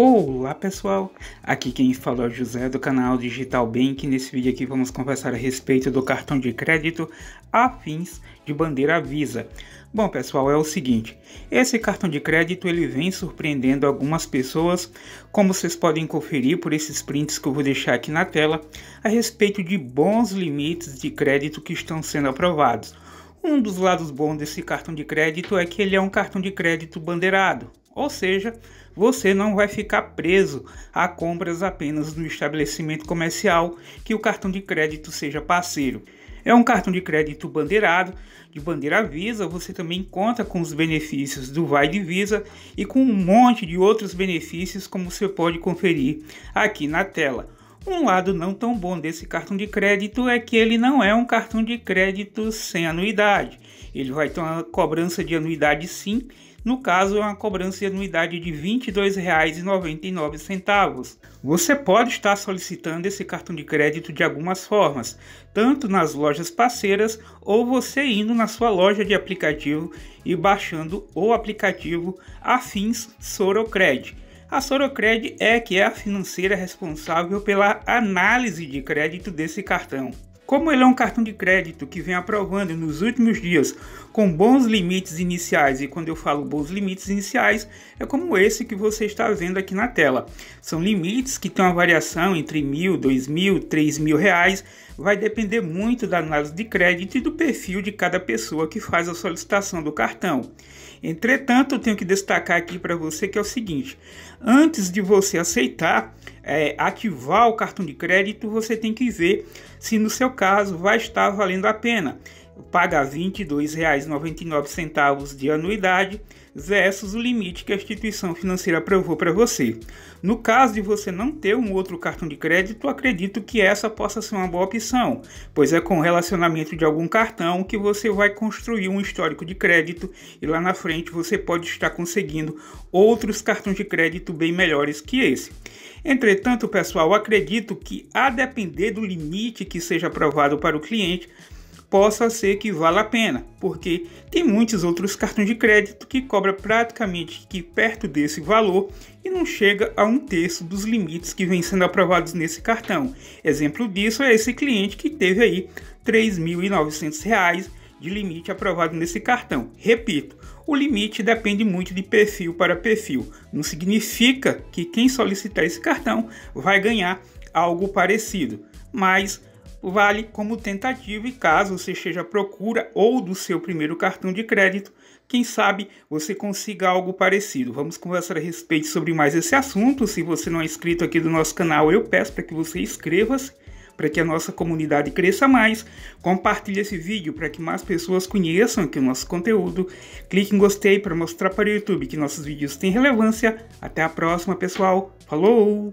Olá pessoal, aqui quem fala é o José do canal Digital Bank. Nesse vídeo aqui vamos conversar a respeito do cartão de crédito afins de bandeira Visa. Bom pessoal, é o seguinte, esse cartão de crédito ele vem surpreendendo algumas pessoas, como vocês podem conferir por esses prints que eu vou deixar aqui na tela, a respeito de bons limites de crédito que estão sendo aprovados. Um dos lados bons desse cartão de crédito é que ele é um cartão de crédito bandeirado, ou seja, você não vai ficar preso a compras apenas no estabelecimento comercial que o cartão de crédito seja parceiro. É um cartão de crédito bandeirado, de bandeira Visa, você também conta com os benefícios do Vai de Visa e com um monte de outros benefícios como você pode conferir aqui na tela. Um lado não tão bom desse cartão de crédito é que ele não é um cartão de crédito sem anuidade. Ele vai ter uma cobrança de anuidade sim, no caso, é uma cobrança de anuidade de R$ 22,99. Você pode estar solicitando esse cartão de crédito de algumas formas, tanto nas lojas parceiras ou você indo na sua loja de aplicativo e baixando o aplicativo Afins Sorocred. A Sorocred é que é a financeira responsável pela análise de crédito desse cartão. Como ele é um cartão de crédito que vem aprovando nos últimos dias com bons limites iniciais, e quando eu falo bons limites iniciais, é como esse que você está vendo aqui na tela. São limites que têm uma variação entre mil, dois mil, três mil reais, vai depender muito da análise de crédito e do perfil de cada pessoa que faz a solicitação do cartão. Entretanto, eu tenho que destacar aqui para você que é o seguinte: antes de você aceitar, é, ativar o cartão de crédito, você tem que ver se no seu caso vai estar valendo a pena paga R$ 22,99 de anuidade versus o limite que a instituição financeira aprovou para você. No caso de você não ter um outro cartão de crédito, acredito que essa possa ser uma boa opção, pois é com o relacionamento de algum cartão que você vai construir um histórico de crédito e lá na frente você pode estar conseguindo outros cartões de crédito bem melhores que esse. Entretanto, pessoal, acredito que a depender do limite que seja aprovado para o cliente, possa ser que valha a pena, porque tem muitos outros cartões de crédito que cobra praticamente que perto desse valor e não chega a um terço dos limites que vem sendo aprovados nesse cartão. Exemplo disso é esse cliente que teve aí R$ 3.900 de limite aprovado nesse cartão. Repito, o limite depende muito de perfil para perfil. Não significa que quem solicitar esse cartão vai ganhar algo parecido, mas vale como tentativa e caso você esteja à procura ou do seu primeiro cartão de crédito, quem sabe você consiga algo parecido. Vamos conversar a respeito sobre mais esse assunto. Se você não é inscrito aqui do nosso canal, eu peço para que você inscreva-se para que a nossa comunidade cresça mais. Compartilhe esse vídeo para que mais pessoas conheçam aqui o nosso conteúdo. Clique em gostei para mostrar para o YouTube que nossos vídeos têm relevância. Até a próxima, pessoal. Falou!